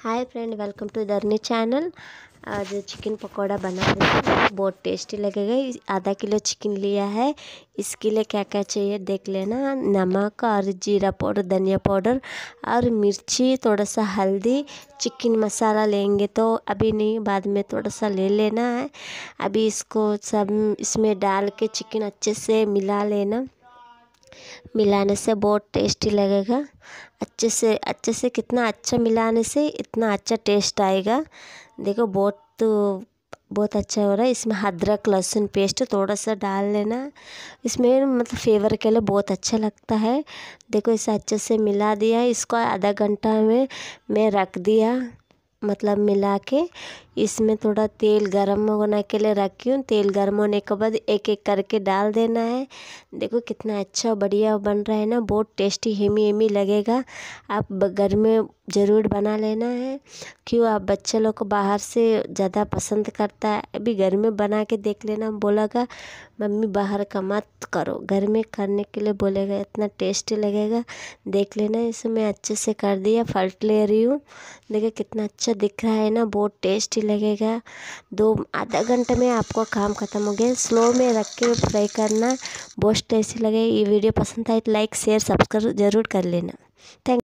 hi friend welcome to Dharani channel आज chicken pakora बना रहे हैं बहुत टेस्टी लगेगा आधा किलो चिकन लिया है इसके लिए क्या क्या चाहिए देख लेना नमक और जीरा पाउडर धनिया पाउडर और मिर्ची थोड़ा सा हल्दी चिकन मसाला लेंगे तो अभी नहीं बाद में थोड़ा सा ले लेना है अभी इसको सब इसमें डाल के चिकन अच्छे से मिला लेना मिलाने से बहुत टेस्टी लगेगा अच्छे से अच्छे से कितना अच्छा मिलाने से इतना अच्छा टेस्ट आएगा देखो बहुत तो बहुत अच्छा हो रहा है इसमें अदरक लहसुन पेस्ट थोड़ा सा डाल लेना इसमें मतलब फेवर के लिए बहुत अच्छा लगता है देखो इसे अच्छे से मिला दिया इसको आधा घंटा में मैं रख दिया मतलब मिला के इसमें थोड़ा तेल गर्म होने के लिए रखी हूँ तेल गर्म होने के बाद एक एक करके डाल देना है देखो कितना अच्छा बढ़िया बन रहा है ना बहुत टेस्टी हेमी हेमी लगेगा आप घर में ज़रूर बना लेना है क्यों आप बच्चे लोग को बाहर से ज़्यादा पसंद करता है अभी घर में बना के देख लेना बोलेगा मम्मी बाहर का मत करो घर में करने के लिए बोलेगा इतना टेस्टी लगेगा देख लेना इसे मैं अच्छे से कर दिया फल्ट ले रही हूँ देखिए कितना अच्छा दिख रहा है ना बहुत टेस्टी अच्छी लगेगा दो आधा घंटे में आपका काम ख़त्म हो गया स्लो में रख के फ्राई करना बहुत टेस्टी लगे ये वीडियो पसंद आए तो लाइक शेयर सब्सक्राइब ज़रूर कर लेना थैंक